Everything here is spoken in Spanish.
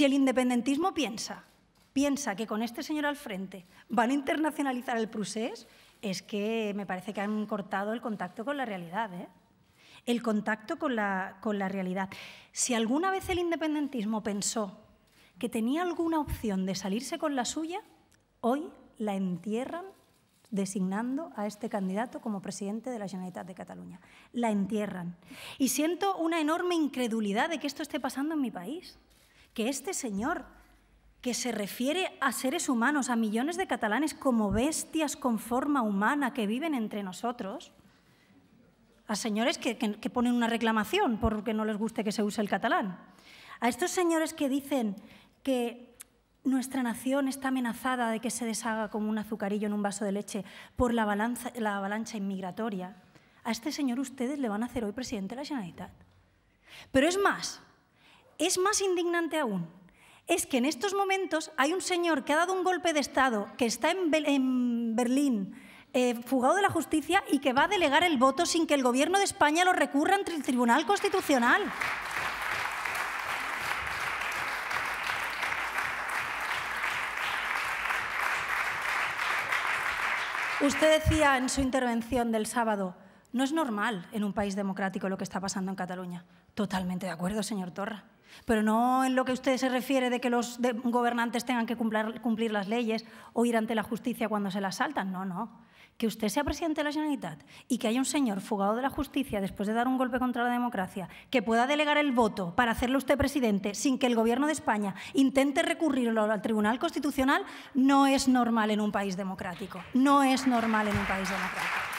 Si el independentismo piensa, piensa que con este señor al frente van a internacionalizar el procés, es que me parece que han cortado el contacto con la realidad. ¿eh? El contacto con la, con la realidad. Si alguna vez el independentismo pensó que tenía alguna opción de salirse con la suya, hoy la entierran designando a este candidato como presidente de la Generalitat de Cataluña. La entierran. Y siento una enorme incredulidad de que esto esté pasando en mi país que este señor, que se refiere a seres humanos, a millones de catalanes como bestias con forma humana que viven entre nosotros, a señores que, ponen una reclamación porque no les guste que se use el catalán, a estos señores que dicen que nuestra nación está amenazada de que se deshaga como un azucarillo en un vaso de leche por la, la avalancha inmigratoria, a este señor ustedes le van a hacer hoy presidente de la Generalitat. Pero es más, es más indignante aún. Es que en estos momentos hay un señor que ha dado un golpe de Estado, que está en, Berlín, eh, fugado de la justicia y que va a delegar el voto sin que el Gobierno de España lo recurra ante el Tribunal Constitucional. Usted decía en su intervención del sábado, no es normal en un país democrático lo que está pasando en Cataluña. Totalmente de acuerdo, señor Torra pero no en lo que usted se refiere de que los gobernantes tengan que cumplir, las leyes o ir ante la justicia cuando se las saltan. No, no. Que usted sea presidente de la Generalitat y que haya un señor fugado de la justicia después de dar un golpe contra la democracia, que pueda delegar el voto para hacerlo usted presidente sin que el Gobierno de España intente recurrirlo al Tribunal Constitucional, no es normal en un país democrático. No es normal en un país democrático.